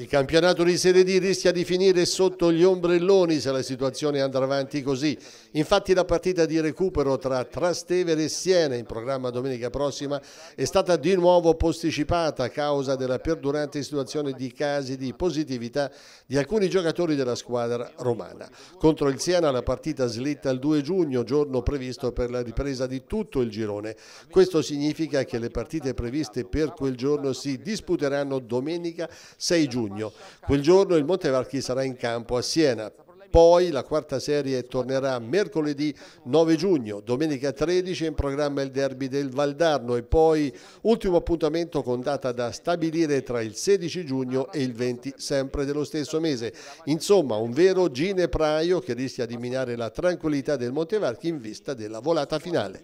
Il campionato di Serie D rischia di finire sotto gli ombrelloni se la situazione andrà avanti così. Infatti la partita di recupero tra Trastevere e Siena in programma domenica prossima è stata di nuovo posticipata a causa della perdurante situazione di casi di positività di alcuni giocatori della squadra romana. Contro il Siena la partita slitta il 2 giugno, giorno previsto per la ripresa di tutto il girone. Questo significa che le partite previste per quel giorno si disputeranno domenica 6 giugno giugno. Quel giorno il Montevarchi sarà in campo a Siena. Poi la quarta serie tornerà mercoledì 9 giugno, domenica 13 in programma il derby del Valdarno e poi ultimo appuntamento con data da stabilire tra il 16 giugno e il 20 sempre dello stesso mese. Insomma un vero ginepraio che rischia di minare la tranquillità del Montevarchi in vista della volata finale.